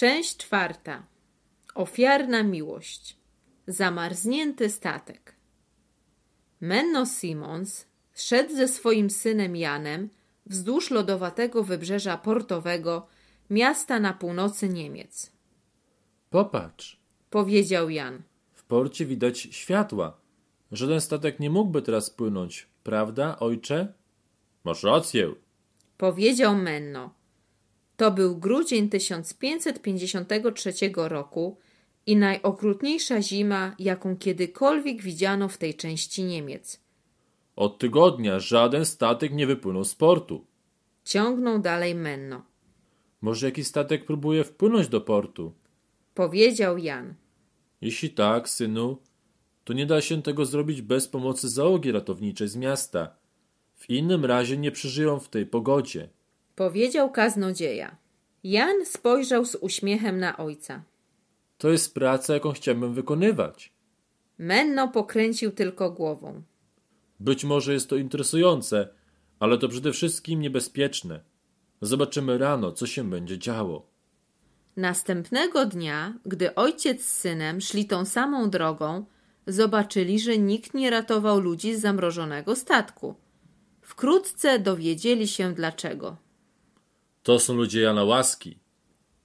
Część czwarta. Ofiarna miłość. Zamarznięty statek. Menno Simons szedł ze swoim synem Janem wzdłuż lodowatego wybrzeża portowego miasta na północy Niemiec. Popatrz, powiedział Jan. W porcie widać światła. Żaden statek nie mógłby teraz płynąć, prawda, ojcze? Masz rację, powiedział Menno. To był grudzień 1553 roku i najokrutniejsza zima, jaką kiedykolwiek widziano w tej części Niemiec. Od tygodnia żaden statek nie wypłynął z portu. Ciągnął dalej Menno. Może jakiś statek próbuje wpłynąć do portu? Powiedział Jan. Jeśli tak, synu, to nie da się tego zrobić bez pomocy załogi ratowniczej z miasta. W innym razie nie przeżyją w tej pogodzie. Powiedział kaznodzieja. Jan spojrzał z uśmiechem na ojca. To jest praca, jaką chciałbym wykonywać. Menno pokręcił tylko głową. Być może jest to interesujące, ale to przede wszystkim niebezpieczne. Zobaczymy rano, co się będzie działo. Następnego dnia, gdy ojciec z synem szli tą samą drogą, zobaczyli, że nikt nie ratował ludzi z zamrożonego statku. Wkrótce dowiedzieli się dlaczego. To są ludzie Jana Łaski.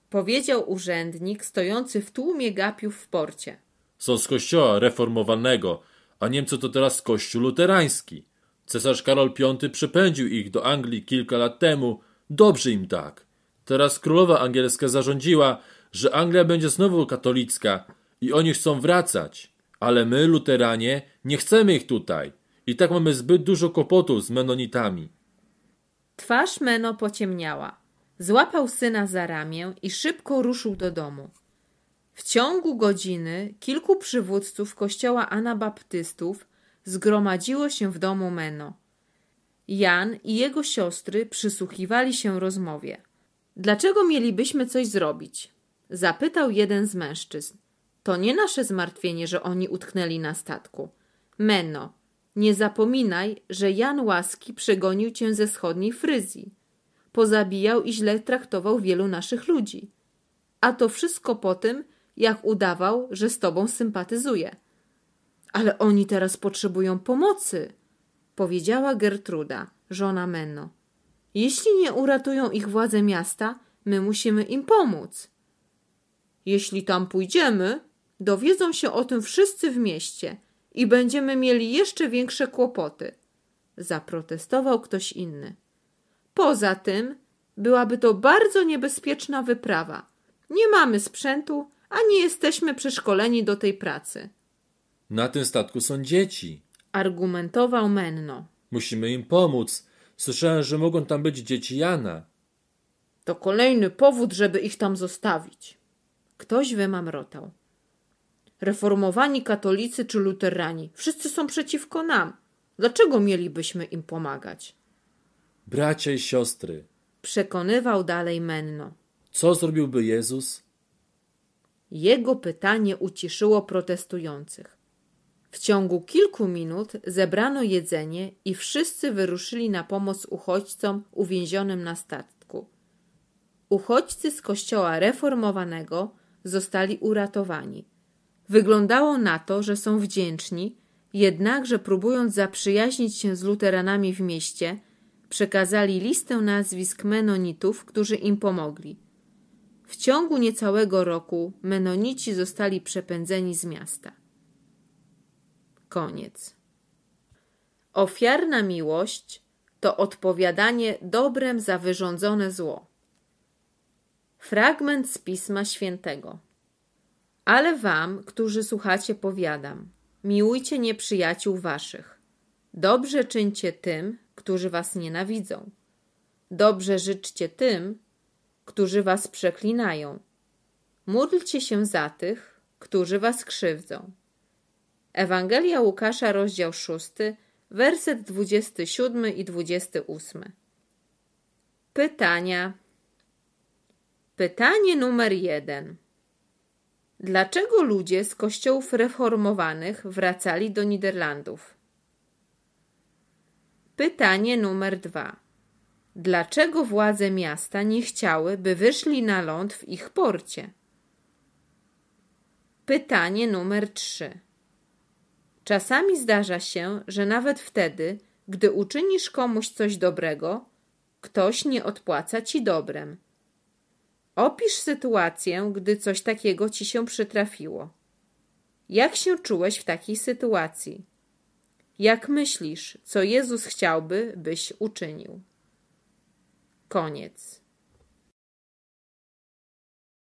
Powiedział urzędnik stojący w tłumie gapiów w porcie. Są z kościoła reformowanego, a Niemcy to teraz kościół luterański. Cesarz Karol V przepędził ich do Anglii kilka lat temu. Dobrze im tak. Teraz królowa angielska zarządziła, że Anglia będzie znowu katolicka i oni chcą wracać. Ale my, luteranie, nie chcemy ich tutaj. I tak mamy zbyt dużo kłopotów z menonitami. Twarz Meno pociemniała. Złapał syna za ramię i szybko ruszył do domu. W ciągu godziny kilku przywódców kościoła anabaptystów zgromadziło się w domu Meno. Jan i jego siostry przysłuchiwali się rozmowie. Dlaczego mielibyśmy coś zrobić? Zapytał jeden z mężczyzn. To nie nasze zmartwienie, że oni utknęli na statku. Meno, nie zapominaj, że Jan Łaski przegonił cię ze wschodniej Fryzji pozabijał i źle traktował wielu naszych ludzi. A to wszystko po tym, jak udawał, że z tobą sympatyzuje. Ale oni teraz potrzebują pomocy, powiedziała Gertruda, żona Menno. Jeśli nie uratują ich władze miasta, my musimy im pomóc. Jeśli tam pójdziemy, dowiedzą się o tym wszyscy w mieście i będziemy mieli jeszcze większe kłopoty, zaprotestował ktoś inny. Poza tym byłaby to bardzo niebezpieczna wyprawa. Nie mamy sprzętu, a nie jesteśmy przeszkoleni do tej pracy. Na tym statku są dzieci, argumentował Menno. Musimy im pomóc. Słyszałem, że mogą tam być dzieci Jana. To kolejny powód, żeby ich tam zostawić. Ktoś wymamrotał. Reformowani katolicy czy luterani, wszyscy są przeciwko nam. Dlaczego mielibyśmy im pomagać? Bracia i siostry, przekonywał dalej Menno. Co zrobiłby Jezus? Jego pytanie uciszyło protestujących. W ciągu kilku minut zebrano jedzenie i wszyscy wyruszyli na pomoc uchodźcom uwięzionym na statku. Uchodźcy z kościoła reformowanego zostali uratowani. Wyglądało na to, że są wdzięczni, jednakże próbując zaprzyjaźnić się z luteranami w mieście, przekazali listę nazwisk Menonitów, którzy im pomogli. W ciągu niecałego roku Menonici zostali przepędzeni z miasta. Koniec. Ofiarna miłość to odpowiadanie dobrem za wyrządzone zło. Fragment z Pisma Świętego. Ale wam, którzy słuchacie, powiadam, miłujcie nieprzyjaciół waszych. Dobrze czyńcie tym, którzy was nienawidzą. Dobrze życzcie tym, którzy was przeklinają. Módlcie się za tych, którzy was krzywdzą. Ewangelia Łukasza, rozdział 6, werset 27 i 28. Pytania. Pytanie numer jeden. Dlaczego ludzie z kościołów reformowanych wracali do Niderlandów? Pytanie numer dwa. Dlaczego władze miasta nie chciały, by wyszli na ląd w ich porcie? Pytanie numer trzy. Czasami zdarza się, że nawet wtedy, gdy uczynisz komuś coś dobrego, ktoś nie odpłaca ci dobrem. Opisz sytuację, gdy coś takiego ci się przytrafiło. Jak się czułeś w takiej sytuacji? Jak myślisz, co Jezus chciałby, byś uczynił? Koniec.